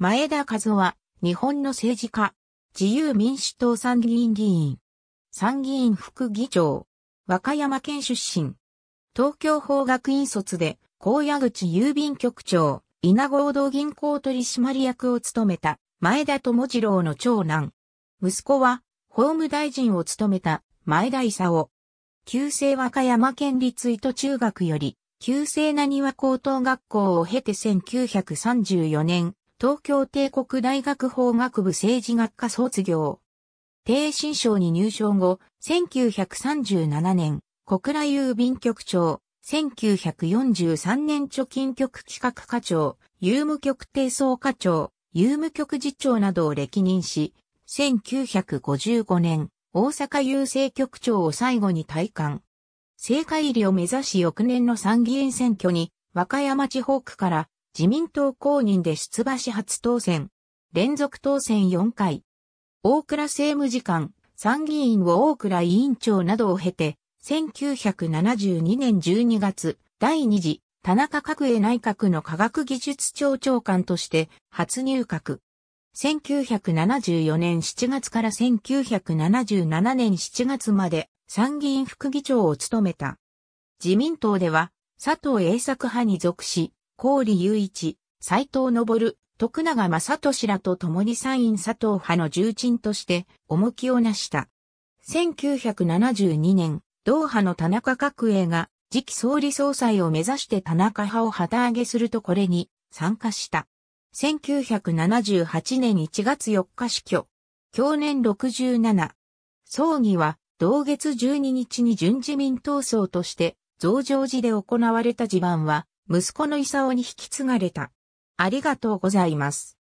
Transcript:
前田和夫は、日本の政治家、自由民主党参議院議員、参議院副議長、和歌山県出身、東京法学院卒で、高野口郵便局長、稲合同銀行取締役を務めた、前田智次郎の長男。息子は、法務大臣を務めた、前田勲。旧制和歌山県立糸中学より、旧制なにわ高等学校を経て1934年、東京帝国大学法学部政治学科卒業。帝新省に入省後、1937年、小倉郵便局長、1943年貯金局企画課長、郵務局低層課長、郵務局次長などを歴任し、1955年、大阪郵政局長を最後に退官。政界入りを目指し翌年の参議院選挙に、和歌山地方区から自民党公認で出馬し初当選。連続当選4回。大倉政務次官、参議院を大倉委員長などを経て、1972年12月、第2次田中角栄内閣の科学技術庁長官として初入閣。1974年7月から1977年7月まで参議院副議長を務めた。自民党では佐藤栄作派に属し、郡雄一、斎藤昇、徳永正俊らと共に参院佐藤派の重鎮として重きをなした。1972年、同派の田中角栄が次期総理総裁を目指して田中派を旗揚げするとこれに参加した。1978年1月4日死去。去年67。葬儀は同月12日に準自民闘争として増上寺で行われた地盤は息子の勲に引き継がれた。ありがとうございます。